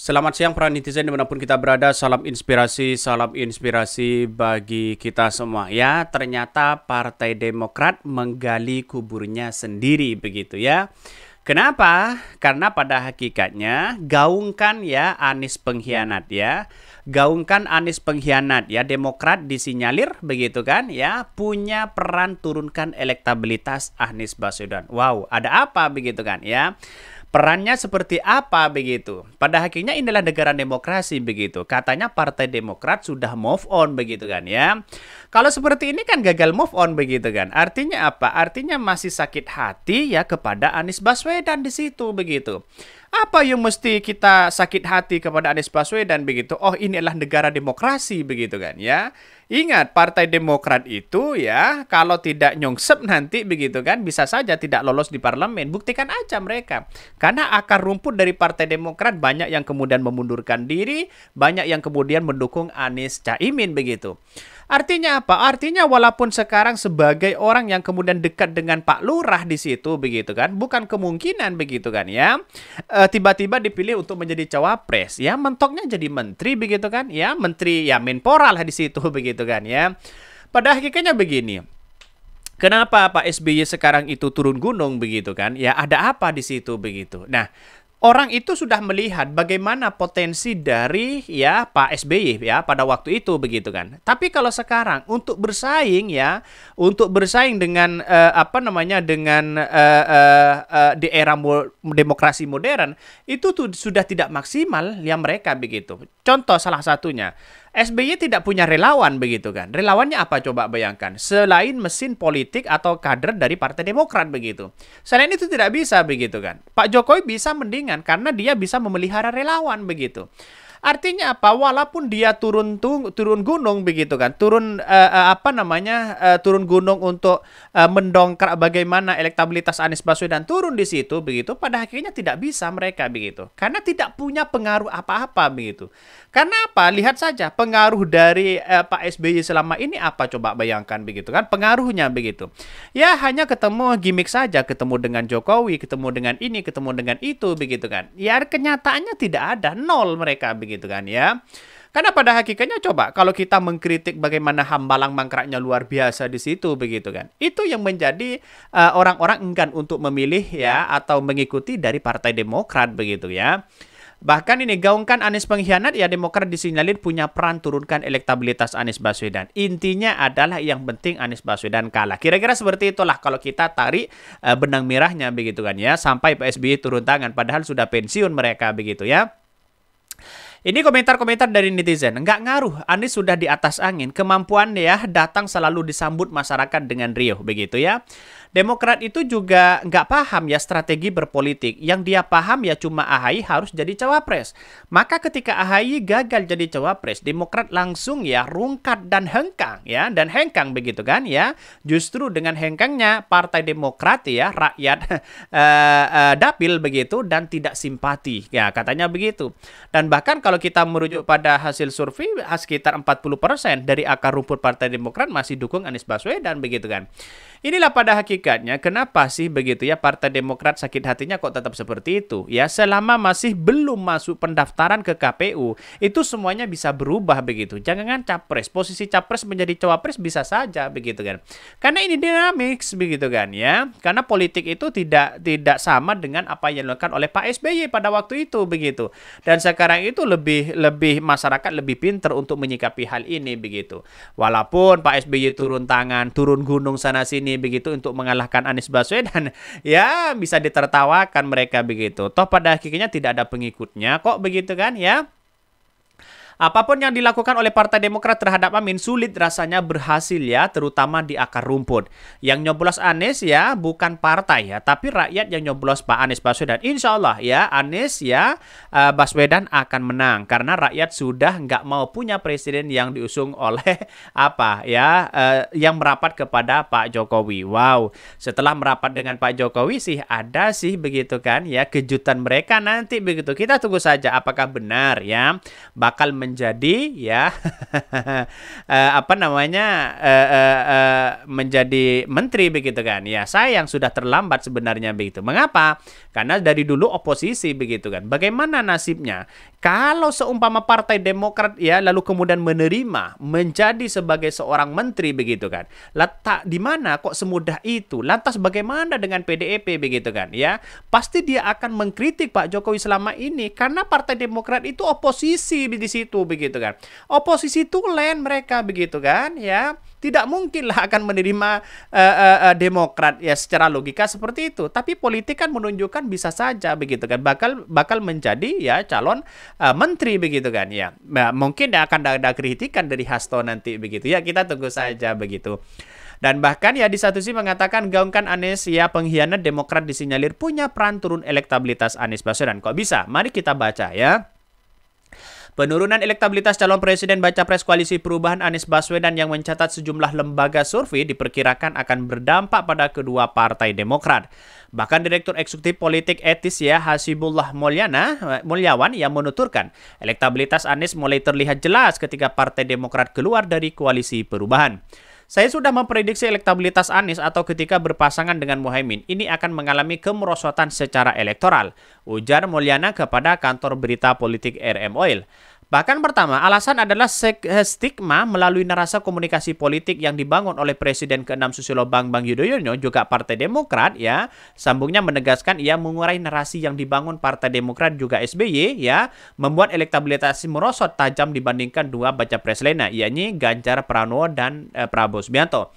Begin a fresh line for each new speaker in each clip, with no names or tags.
Selamat siang para netizen dimanapun kita berada, salam inspirasi, salam inspirasi bagi kita semua ya. Ternyata Partai Demokrat menggali kuburnya sendiri begitu ya. Kenapa? Karena pada hakikatnya gaungkan ya Anies pengkhianat ya. Gaungkan Anies pengkhianat ya Demokrat disinyalir begitu kan ya punya peran turunkan elektabilitas Anies Baswedan. Wow, ada apa begitu kan ya? Perannya seperti apa begitu? Pada hakinya inilah negara demokrasi begitu. Katanya Partai Demokrat sudah move on begitu kan ya. Kalau seperti ini kan gagal move on begitu kan. Artinya apa? Artinya masih sakit hati ya kepada Anies Baswedan di situ begitu. Apa yang mesti kita sakit hati kepada Anies Baswedan begitu? Oh, ini adalah negara demokrasi begitu kan ya. Ingat, Partai Demokrat itu ya, kalau tidak nyongsep nanti begitu kan, bisa saja tidak lolos di parlemen. Buktikan aja mereka. Karena akar rumput dari Partai Demokrat banyak yang kemudian memundurkan diri, banyak yang kemudian mendukung Anies Caimin begitu. Artinya apa? Artinya walaupun sekarang sebagai orang yang kemudian dekat dengan Pak Lurah di situ begitu kan, bukan kemungkinan begitu kan ya. Eh, tiba-tiba e, dipilih untuk menjadi cawapres ya, mentoknya jadi menteri begitu kan ya, menteri ya Menpora lah di situ begitu kan ya. Pada hakikatnya begini, Kenapa Pak SBY sekarang itu turun gunung begitu kan? Ya ada apa di situ begitu. Nah, orang itu sudah melihat bagaimana potensi dari ya Pak SBY ya pada waktu itu begitu kan. Tapi kalau sekarang untuk bersaing ya, untuk bersaing dengan uh, apa namanya dengan uh, uh, uh, di era mo demokrasi modern itu tuh sudah tidak maksimal ya mereka begitu. Contoh salah satunya SBY tidak punya relawan begitu kan. Relawannya apa coba bayangkan? Selain mesin politik atau kader dari Partai Demokrat begitu. Selain itu tidak bisa begitu kan. Pak Jokowi bisa mendingan karena dia bisa memelihara relawan begitu. Artinya apa? Walaupun dia turun tung, turun gunung begitu kan, turun uh, apa namanya uh, turun gunung untuk uh, mendongkrak bagaimana elektabilitas Anies Baswedan turun di situ begitu, pada akhirnya tidak bisa mereka begitu, karena tidak punya pengaruh apa-apa begitu. Karena apa? Lihat saja pengaruh dari uh, Pak SBY selama ini apa coba bayangkan begitu kan? Pengaruhnya begitu. Ya hanya ketemu gimmick saja, ketemu dengan Jokowi, ketemu dengan ini, ketemu dengan itu begitu kan? Ya kenyataannya tidak ada nol mereka begitu gitu kan ya. Karena pada hakikatnya coba kalau kita mengkritik bagaimana hambalang mangkraknya luar biasa di situ begitu kan. Itu yang menjadi eh, orang-orang uh, enggan untuk memilih ya, ya atau mengikuti dari Partai Demokrat begitu ya. Bahkan ini gaungkan Anies pengkhianat ya Demokrat disinyalir punya peran turunkan elektabilitas Anies Baswedan. Intinya adalah yang penting Anies Baswedan kalah. Kira-kira seperti itulah kalau kita tarik uh, benang merahnya begitu kan ya sampai PSBY turun tangan padahal sudah pensiun mereka begitu ya. Ini komentar-komentar dari netizen. Nggak ngaruh, Anies sudah di atas angin. Kemampuannya ya datang selalu disambut masyarakat dengan riuh, begitu ya. Demokrat itu juga nggak paham ya strategi berpolitik. Yang dia paham ya cuma AHY harus jadi cawapres. Maka ketika AHY gagal jadi cawapres, Demokrat langsung ya rungkat dan hengkang ya dan hengkang begitu kan ya. Justru dengan hengkangnya Partai Demokrat ya rakyat eh, eh, dapil begitu dan tidak simpati ya katanya begitu. Dan bahkan kalau kita merujuk pada hasil survei sekitar 40% dari akar rumput Partai Demokrat masih dukung Anies Baswedan begitu kan. Inilah pada hakikatnya kenapa sih begitu ya Partai Demokrat sakit hatinya kok tetap seperti itu. Ya selama masih belum masuk pendaftaran ke KPU itu semuanya bisa berubah begitu. Jangan capres, posisi capres menjadi cawapres bisa saja begitu kan. Karena ini dinamik begitu kan ya. Karena politik itu tidak tidak sama dengan apa yang dilakukan oleh Pak SBY pada waktu itu begitu. Dan sekarang itu lebih lebih masyarakat lebih pinter untuk menyikapi hal ini begitu. Walaupun Pak SBY turun tangan, turun gunung sana sini ini begitu untuk mengalahkan Anies Baswedan ya bisa ditertawakan mereka begitu toh pada akhirnya tidak ada pengikutnya kok begitu kan ya Apapun yang dilakukan oleh Partai Demokrat terhadap Amin sulit rasanya berhasil ya, terutama di akar rumput. Yang nyoblos Anies ya bukan partai ya, tapi rakyat yang nyoblos Pak Anies Baswedan. Insya Allah ya Anies ya eh, Baswedan akan menang karena rakyat sudah nggak mau punya presiden yang diusung oleh apa ya eh, yang merapat kepada Pak Jokowi. Wow, setelah merapat dengan Pak Jokowi sih ada sih begitu kan ya kejutan mereka nanti begitu. Kita tunggu saja apakah benar ya bakal men menjadi ya eh, apa namanya uh, uh, uh, menjadi menteri begitu kan ya saya yang sudah terlambat sebenarnya begitu mengapa karena dari dulu oposisi begitu kan bagaimana nasibnya kalau seumpama partai Demokrat ya lalu kemudian menerima menjadi sebagai seorang menteri begitu kan letak di mana kok semudah itu lantas bagaimana dengan PDIP e begitu kan ya pasti dia akan mengkritik Pak Jokowi selama ini karena partai Demokrat itu oposisi di situ begitu kan. Oposisi tulen mereka begitu kan ya. Tidak mungkinlah akan menerima uh, uh, uh, Demokrat ya secara logika seperti itu. Tapi politik kan menunjukkan bisa saja begitu kan bakal bakal menjadi ya calon uh, menteri begitu kan ya. Nah, mungkin akan ada kritikan dari Hasto nanti begitu ya. Kita tunggu saja begitu. Dan bahkan ya di satu sisi mengatakan gaungkan Anies ya pengkhianat Demokrat disinyalir punya peran turun elektabilitas Anies Baswedan. Kok bisa? Mari kita baca ya. Penurunan elektabilitas calon presiden baca pres koalisi perubahan Anies Baswedan yang mencatat sejumlah lembaga survei diperkirakan akan berdampak pada kedua partai Demokrat. Bahkan Direktur Eksekutif Politik Etis ya Hasibullah Mulyana eh, Mulyawan yang menuturkan elektabilitas Anies mulai terlihat jelas ketika Partai Demokrat keluar dari koalisi perubahan. Saya sudah memprediksi elektabilitas Anies atau ketika berpasangan dengan Muhaimin ini akan mengalami kemerosotan secara elektoral, ujar Mulyana kepada kantor berita politik RM Oil. Bahkan pertama, alasan adalah eh, stigma melalui narasa komunikasi politik yang dibangun oleh Presiden ke-6 Susilo Bang Bang Yudhoyono juga Partai Demokrat ya. Sambungnya menegaskan ia mengurai narasi yang dibangun Partai Demokrat juga SBY ya, membuat elektabilitas merosot tajam dibandingkan dua baca pres lainnya, yakni Ganjar Pranowo dan eh, Prabowo Subianto.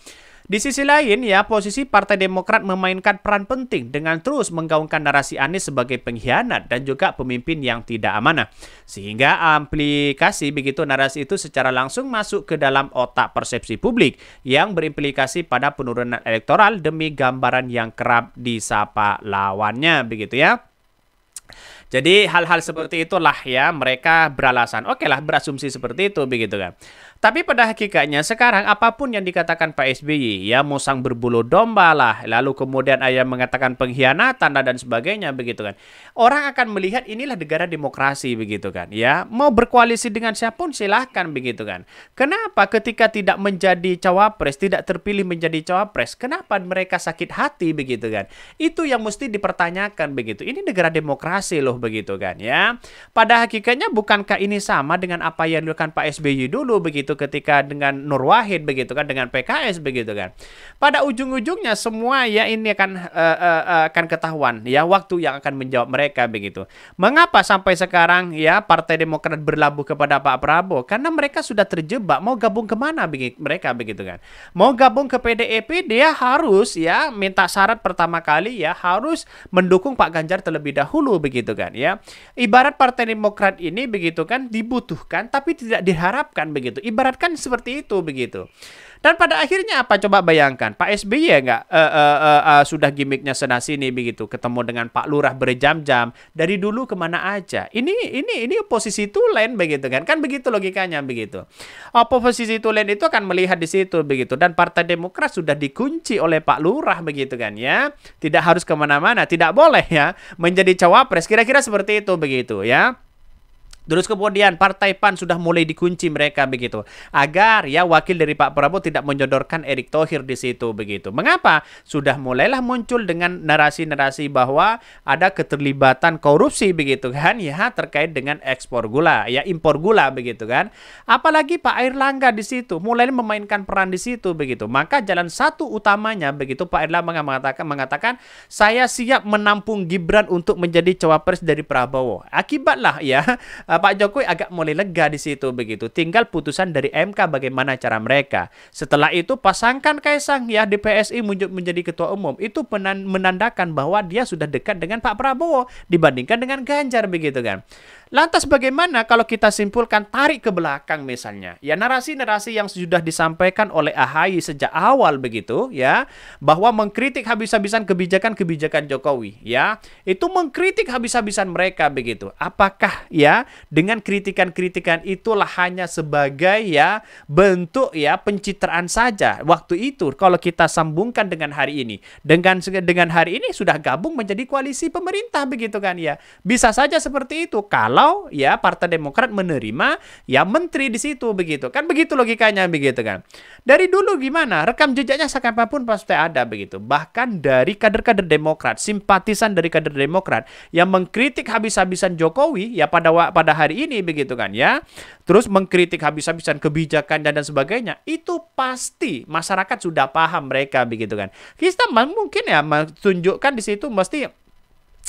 Di sisi lain ya, posisi Partai Demokrat memainkan peran penting dengan terus menggaungkan narasi Anies sebagai pengkhianat dan juga pemimpin yang tidak amanah. Sehingga aplikasi begitu narasi itu secara langsung masuk ke dalam otak persepsi publik yang berimplikasi pada penurunan elektoral demi gambaran yang kerap disapa lawannya begitu ya. Jadi hal-hal seperti itulah ya mereka beralasan. Oke lah berasumsi seperti itu begitu kan. Tapi pada hakikatnya sekarang apapun yang dikatakan Pak SBY ya musang berbulu domba lah. Lalu kemudian ayah mengatakan pengkhianatan dan sebagainya begitu kan. Orang akan melihat inilah negara demokrasi begitu kan. Ya mau berkoalisi dengan siapun silahkan begitu kan. Kenapa ketika tidak menjadi cawapres tidak terpilih menjadi cawapres kenapa mereka sakit hati begitu kan. Itu yang mesti dipertanyakan begitu. Ini negara demokrasi loh begitu kan ya. Pada hakikatnya bukankah ini sama dengan apa yang dilakukan Pak SBY dulu begitu ketika dengan Nur Wahid begitu kan dengan PKS begitu kan. Pada ujung-ujungnya semua ya ini akan uh, uh, akan ketahuan ya waktu yang akan menjawab mereka begitu. Mengapa sampai sekarang ya Partai Demokrat berlabuh kepada Pak Prabowo? Karena mereka sudah terjebak mau gabung kemana begitu mereka begitu kan. Mau gabung ke PDIP e dia harus ya minta syarat pertama kali ya harus mendukung Pak Ganjar terlebih dahulu begitu kan ya. Ibarat Partai Demokrat ini begitu kan dibutuhkan tapi tidak diharapkan begitu. Ibaratkan seperti itu begitu. Dan pada akhirnya apa? Coba bayangkan, Pak SBY ya nggak uh, uh, uh, uh, sudah gimmicknya sana sini begitu, ketemu dengan Pak Lurah berjam-jam dari dulu kemana aja. Ini ini ini posisi tulen begitu kan? Kan begitu logikanya begitu. Apa posisi tulen itu akan melihat di situ begitu. Dan Partai Demokrat sudah dikunci oleh Pak Lurah begitu kan ya? Tidak harus kemana-mana, tidak boleh ya menjadi cawapres. Kira-kira seperti itu begitu ya. Terus kemudian Partai PAN sudah mulai dikunci mereka begitu. Agar ya wakil dari Pak Prabowo tidak menyodorkan Erick Thohir di situ begitu. Mengapa? Sudah mulailah muncul dengan narasi-narasi bahwa ada keterlibatan korupsi begitu kan ya terkait dengan ekspor gula ya impor gula begitu kan. Apalagi Pak Langga di situ mulai memainkan peran di situ begitu. Maka jalan satu utamanya begitu Pak Erlangga mengatakan mengatakan saya siap menampung Gibran untuk menjadi cawapres dari Prabowo. Akibatlah ya uh, Pak Jokowi agak mulai lega di situ begitu. Tinggal putusan dari MK bagaimana cara mereka. Setelah itu pasangkan Kaisang ya di PSI menjadi ketua umum itu menandakan bahwa dia sudah dekat dengan Pak Prabowo dibandingkan dengan Ganjar begitu kan. Lantas bagaimana kalau kita simpulkan tarik ke belakang misalnya? Ya narasi-narasi yang sudah disampaikan oleh AHY sejak awal begitu ya, bahwa mengkritik habis-habisan kebijakan-kebijakan Jokowi ya, itu mengkritik habis-habisan mereka begitu. Apakah ya dengan kritikan-kritikan itulah hanya sebagai ya bentuk ya pencitraan saja waktu itu kalau kita sambungkan dengan hari ini. Dengan dengan hari ini sudah gabung menjadi koalisi pemerintah begitu kan ya. Bisa saja seperti itu kalau kalau ya Partai Demokrat menerima ya menteri di situ begitu kan begitu logikanya begitu kan dari dulu gimana rekam jejaknya siapa pun pasti ada begitu bahkan dari kader-kader Demokrat simpatisan dari kader Demokrat yang mengkritik habis-habisan Jokowi ya pada pada hari ini begitu kan ya terus mengkritik habis-habisan kebijakan dan dan sebagainya itu pasti masyarakat sudah paham mereka begitu kan kita mungkin ya menunjukkan di situ mesti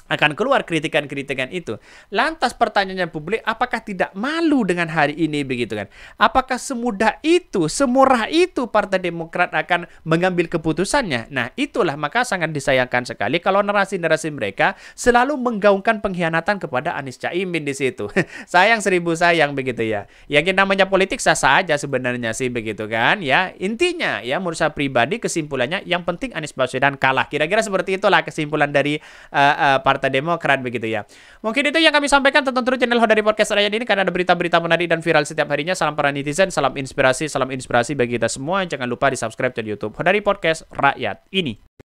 akan keluar kritikan-kritikan itu. Lantas pertanyaannya publik, apakah tidak malu dengan hari ini begitu kan? Apakah semudah itu, semurah itu Partai Demokrat akan mengambil keputusannya? Nah, itulah maka sangat disayangkan sekali kalau narasi-narasi mereka selalu menggaungkan pengkhianatan kepada Anies Caimin di situ. sayang seribu sayang begitu ya. Yang namanya politik sah saja sebenarnya sih begitu kan ya. Intinya ya menurut saya pribadi kesimpulannya yang penting Anies Baswedan kalah. Kira-kira seperti itulah kesimpulan dari uh, uh, Partai Demokrat begitu ya. Mungkin itu yang kami sampaikan tentang terus channel dari Podcast Rakyat ini karena ada berita-berita menarik dan viral setiap harinya. Salam para netizen, salam inspirasi, salam inspirasi bagi kita semua. Jangan lupa di subscribe channel YouTube dari Podcast Rakyat ini.